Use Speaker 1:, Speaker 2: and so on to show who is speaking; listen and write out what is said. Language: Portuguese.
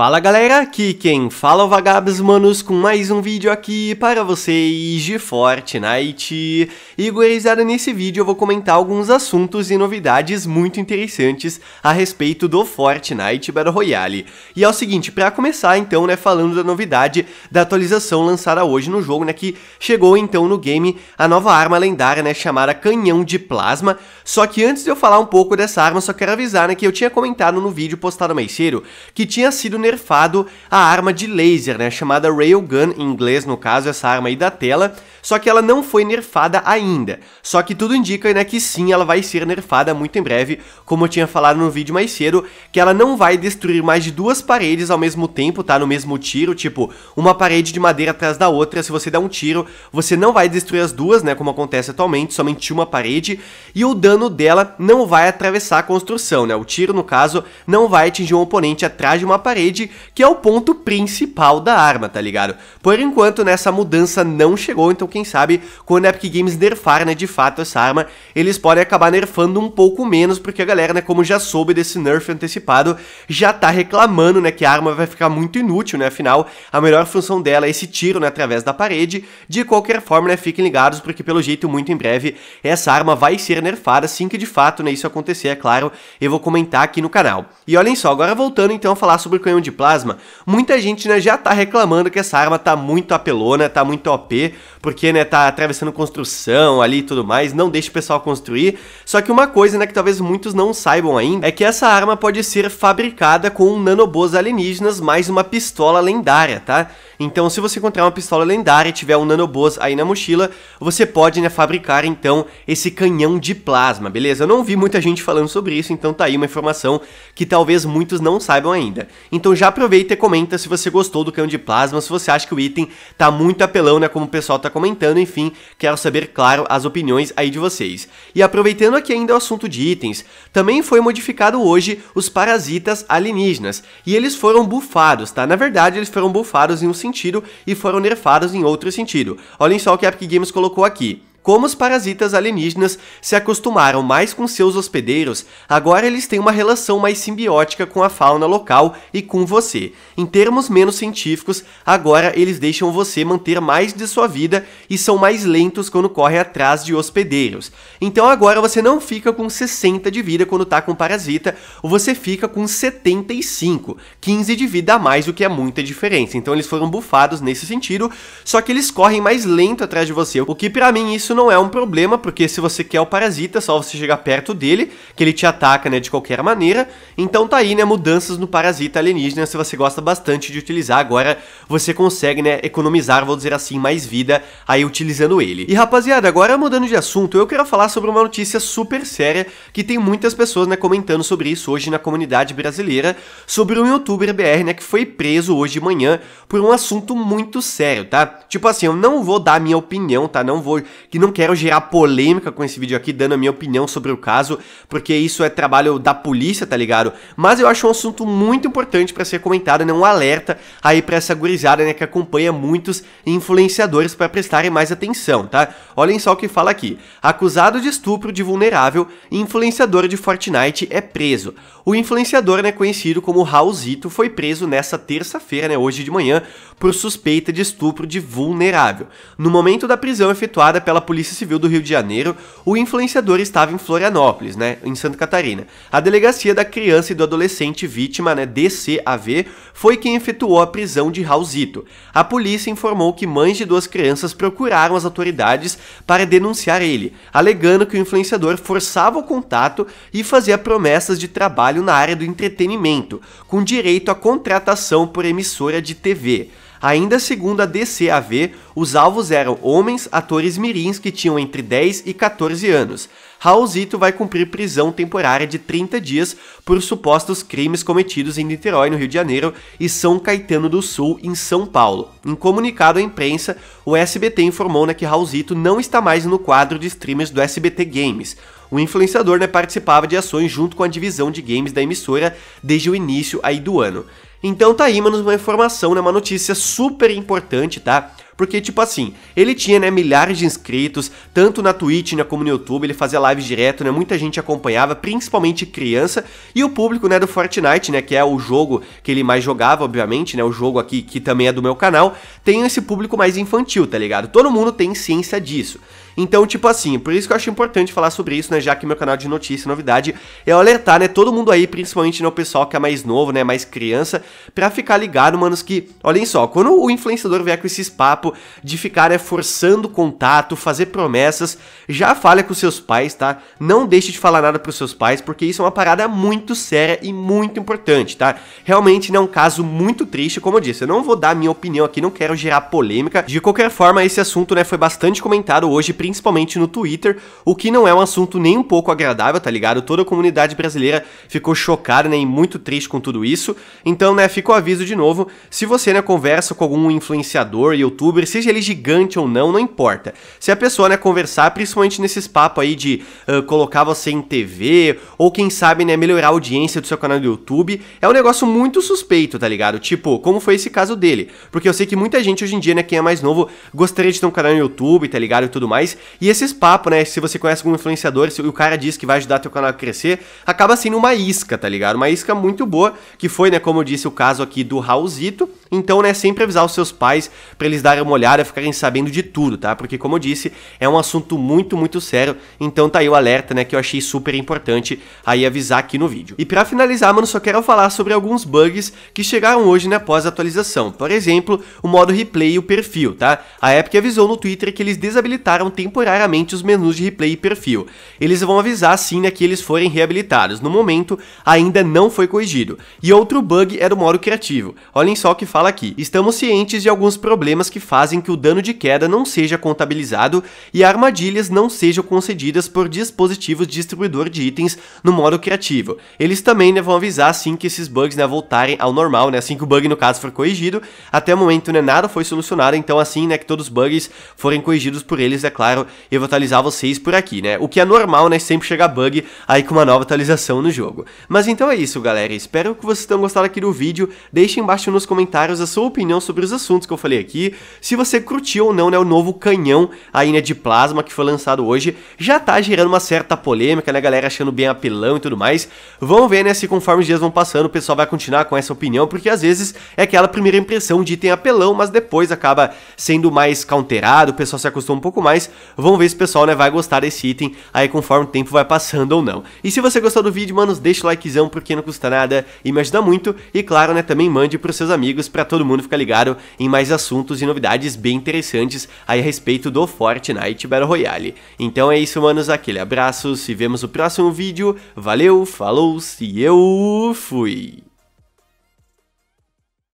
Speaker 1: Fala galera, aqui quem fala é o Vagabos Manos com mais um vídeo aqui para vocês de Fortnite. E gurizada, nesse vídeo eu vou comentar alguns assuntos e novidades muito interessantes a respeito do Fortnite Battle Royale. E é o seguinte, para começar então, né, falando da novidade da atualização lançada hoje no jogo, né, que chegou então no game a nova arma lendária, né, chamada Canhão de Plasma. Só que antes de eu falar um pouco dessa arma, só quero avisar, né, que eu tinha comentado no vídeo postado mais cedo que tinha sido nerfado a arma de laser, né, chamada Railgun em inglês, no caso, essa arma aí da tela, só que ela não foi nerfada ainda. Só que tudo indica, né, que sim, ela vai ser nerfada muito em breve, como eu tinha falado no vídeo mais cedo, que ela não vai destruir mais de duas paredes ao mesmo tempo, tá, no mesmo tiro, tipo, uma parede de madeira atrás da outra, se você der um tiro, você não vai destruir as duas, né, como acontece atualmente, somente uma parede, e o dano dela não vai atravessar a construção, né, o tiro, no caso, não vai atingir um oponente atrás de uma parede, parede, que é o ponto principal da arma, tá ligado? Por enquanto, nessa mudança não chegou, então quem sabe quando a Epic Games nerfar, né, de fato essa arma, eles podem acabar nerfando um pouco menos, porque a galera, né, como já soube desse nerf antecipado, já tá reclamando, né, que a arma vai ficar muito inútil, né, afinal, a melhor função dela é esse tiro, né, através da parede. De qualquer forma, né, fiquem ligados, porque pelo jeito, muito em breve, essa arma vai ser nerfada, assim que de fato, né, isso acontecer, é claro, eu vou comentar aqui no canal. E olhem só, agora voltando então a falar sobre o canhão de plasma, muita gente né, já tá reclamando que essa arma tá muito apelona, tá muito OP, porque né, tá atravessando construção ali e tudo mais, não deixa o pessoal construir. Só que uma coisa né, que talvez muitos não saibam ainda é que essa arma pode ser fabricada com um nanobôs alienígenas mais uma pistola lendária, tá? Então, se você encontrar uma pistola lendária e tiver um nanobôs aí na mochila, você pode né, fabricar então esse canhão de plasma, beleza? Eu não vi muita gente falando sobre isso, então tá aí uma informação que talvez muitos não saibam ainda. Então, então já aproveita e comenta se você gostou do cão de plasma, se você acha que o item tá muito apelão, né, como o pessoal tá comentando, enfim, quero saber, claro, as opiniões aí de vocês. E aproveitando aqui ainda o assunto de itens, também foi modificado hoje os parasitas alienígenas, e eles foram bufados, tá? Na verdade, eles foram bufados em um sentido e foram nerfados em outro sentido. Olhem só o que a Epic Games colocou aqui. Como os parasitas alienígenas se acostumaram mais com seus hospedeiros, agora eles têm uma relação mais simbiótica com a fauna local e com você. Em termos menos científicos, agora eles deixam você manter mais de sua vida e são mais lentos quando corre atrás de hospedeiros. Então agora você não fica com 60 de vida quando tá com parasita, ou você fica com 75, 15 de vida a mais, o que é muita diferença. Então eles foram bufados nesse sentido, só que eles correm mais lento atrás de você, o que para mim isso isso não é um problema, porque se você quer o parasita, é só você chegar perto dele, que ele te ataca, né, de qualquer maneira. Então tá aí, né, mudanças no parasita alienígena, se você gosta bastante de utilizar, agora você consegue, né, economizar, vou dizer assim, mais vida aí utilizando ele. E rapaziada, agora mudando de assunto, eu quero falar sobre uma notícia super séria que tem muitas pessoas, né, comentando sobre isso hoje na comunidade brasileira, sobre um youtuber BR, né, que foi preso hoje de manhã por um assunto muito sério, tá? Tipo assim, eu não vou dar minha opinião, tá? Não vou que não quero gerar polêmica com esse vídeo aqui, dando a minha opinião sobre o caso, porque isso é trabalho da polícia, tá ligado? Mas eu acho um assunto muito importante para ser comentado, né? Um alerta aí pra essa gurizada, né? Que acompanha muitos influenciadores para prestarem mais atenção, tá? Olhem só o que fala aqui. Acusado de estupro de vulnerável, influenciador de Fortnite é preso. O influenciador, né, conhecido como Raulzito, foi preso nessa terça-feira, né, hoje de manhã, por suspeita de estupro de vulnerável. No momento da prisão efetuada pela Polícia Civil do Rio de Janeiro, o influenciador estava em Florianópolis, né, em Santa Catarina. A Delegacia da Criança e do Adolescente Vítima, né, DCAV, foi quem efetuou a prisão de Raulzito. A polícia informou que mães de duas crianças procuraram as autoridades para denunciar ele, alegando que o influenciador forçava o contato e fazia promessas de trabalho na área do entretenimento, com direito à contratação por emissora de TV. Ainda segundo a DCAV, os alvos eram homens, atores mirins que tinham entre 10 e 14 anos. Raulzito vai cumprir prisão temporária de 30 dias por supostos crimes cometidos em Niterói, no Rio de Janeiro, e São Caetano do Sul, em São Paulo. Em comunicado à imprensa, o SBT informou né, que Raulzito não está mais no quadro de streamers do SBT Games. O influenciador né, participava de ações junto com a divisão de games da emissora desde o início aí do ano. Então tá aí, mano, uma informação, né? Uma notícia super importante, tá? Porque, tipo assim, ele tinha, né, milhares de inscritos, tanto na Twitch, né, como no YouTube, ele fazia lives direto, né, muita gente acompanhava, principalmente criança, e o público, né, do Fortnite, né, que é o jogo que ele mais jogava, obviamente, né, o jogo aqui que também é do meu canal, tem esse público mais infantil, tá ligado? Todo mundo tem ciência disso. Então, tipo assim, por isso que eu acho importante falar sobre isso, né? Já que meu canal é de notícia e novidade é alertar, né? Todo mundo aí, principalmente né, o pessoal que é mais novo, né? Mais criança, pra ficar ligado, manos, que, olhem só, quando o influenciador vier com esses papos saco de ficar é, forçando contato, fazer promessas. Já fale com seus pais, tá? Não deixe de falar nada pros seus pais, porque isso é uma parada muito séria e muito importante, tá? Realmente é um caso muito triste, como eu disse. Eu não vou dar minha opinião aqui, não quero gerar polêmica. De qualquer forma, esse assunto, né, foi bastante comentado hoje, principalmente no Twitter, o que não é um assunto nem um pouco agradável, tá ligado? Toda a comunidade brasileira ficou chocada, né, e muito triste com tudo isso. Então, né, fica o aviso de novo, se você, né, conversa com algum influenciador, youtuber, youtuber, seja ele gigante ou não, não importa. Se a pessoa, né, conversar, principalmente nesses papos aí de uh, colocar você em TV, ou quem sabe, né, melhorar a audiência do seu canal do YouTube, é um negócio muito suspeito, tá ligado? Tipo, como foi esse caso dele? Porque eu sei que muita gente hoje em dia, né, quem é mais novo, gostaria de ter um canal no YouTube, tá ligado? E tudo mais. E esses papos, né, se você conhece algum influenciador e o cara diz que vai ajudar teu canal a crescer, acaba sendo uma isca, tá ligado? Uma isca muito boa, que foi, né, como eu disse, o caso aqui do Raulzito. Então, né, sempre avisar os seus pais para eles darem uma olhada, ficarem sabendo de tudo, tá? Porque como eu disse, é um assunto muito, muito sério. Então tá aí o alerta, né, que eu achei super importante aí avisar aqui no vídeo. E para finalizar, mano, só quero falar sobre alguns bugs que chegaram hoje, né, após a atualização. Por exemplo, o modo replay e o perfil, tá? A Epic avisou no Twitter que eles desabilitaram temporariamente os menus de replay e perfil. Eles vão avisar sim, né, que eles forem reabilitados. No momento, ainda não foi corrigido. E outro bug era é o modo criativo. Olhem só o que fala fala aqui. Estamos cientes de alguns problemas que fazem que o dano de queda não seja contabilizado e armadilhas não sejam concedidas por dispositivos distribuidor de itens no modo criativo. Eles também né, vão avisar assim que esses bugs né, voltarem ao normal, né, assim que o bug no caso for corrigido. Até o momento né, nada foi solucionado, então assim né, que todos os bugs forem corrigidos por eles, é claro, eu vou atualizar vocês por aqui. né. O que é normal, né, sempre chegar bug aí com uma nova atualização no jogo. Mas então é isso, galera. Espero que vocês tenham gostado aqui do vídeo. Deixem embaixo nos comentários comentários a sua opinião sobre os assuntos que eu falei aqui, se você curtiu ou não né, o novo canhão aí, né, de plasma que foi lançado hoje, já tá gerando uma certa polêmica, né, galera achando bem apelão e tudo mais, vamos ver, né, se conforme os dias vão passando o pessoal vai continuar com essa opinião, porque às vezes é aquela primeira impressão de item apelão, mas depois acaba sendo mais counterado, o pessoal se acostuma um pouco mais, vamos ver se o pessoal, né, vai gostar desse item aí conforme o tempo vai passando ou não. E se você gostou do vídeo, mano deixa o likezão porque não custa nada e me ajuda muito, e claro, né, também mande pros seus amigos pra para todo mundo ficar ligado em mais assuntos e novidades bem interessantes aí a respeito do Fortnite Battle Royale. Então é isso, manos, aquele abraço, se vemos no próximo vídeo, valeu, falou, se eu fui!